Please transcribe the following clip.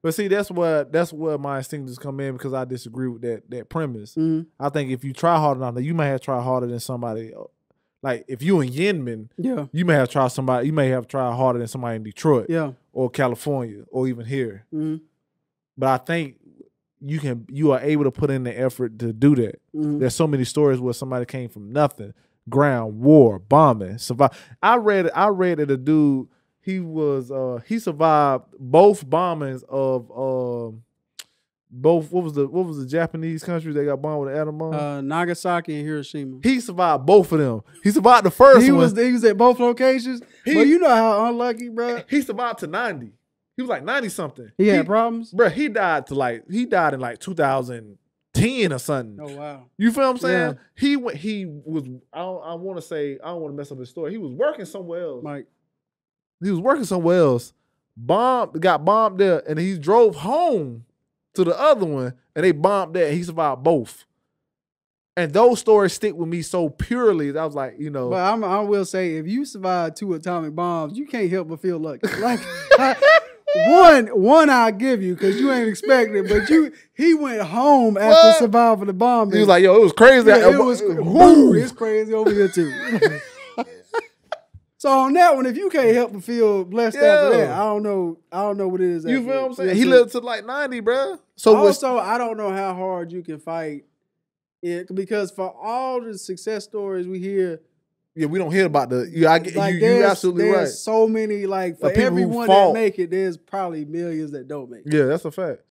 But see, that's where that's where my instincts come in because I disagree with that that premise. Mm-hmm. I think if you try hard enough, you may have tried harder than somebody. Like if you in Yenman, yeah, you may have tried somebody. You may have tried harder than somebody in Detroit, yeah, or California, or even here. Mm-hmm. But I think you can you are able to put in the effort to do that. Mm-hmm. There's so many stories where somebody came from nothing, ground war, bombing, survive. I read I read that a dude he was uh he survived both bombings of um both what was the what was the Japanese country that got bombed with atom bomb? Uh, Nagasaki and Hiroshima. He survived both of them. He survived the first he one. Was, he was at both locations. He, but you know how unlucky, bro. He survived to ninety. He was like ninety something. He, he had problems, bro. He died to like he died in like two thousand ten or something. Oh wow! You feel what I'm saying? Yeah. He went. He was. I, I want to say. I don't want to mess up his story. He was working somewhere else. Like he was working somewhere else, bombed, got bombed there, and he drove home to the other one, and they bombed that. He survived both. And those stories stick with me so purely that I was like, you know. But I'm, i will say, if you survive two atomic bombs, you can't help but feel lucky. Like, I, one, one I give you because you ain't expecting it. But you, he went home after what? surviving the bombing. He was like, "Yo, it was crazy. Yeah, it was, uh, whoo, it's crazy over here too." So on that one, if you can't help but feel blessed yeah. after that, I don't know. I don't know what it is. You feel what I'm saying? He lived to like ninety, bro. So also, I don't know how hard you can fight it because for all the success stories we hear. Yeah, we don't hear about the. You, I, like you, you absolutely right. So many like for everyone that make it, there's probably millions that don't make. it. Yeah, that's a fact.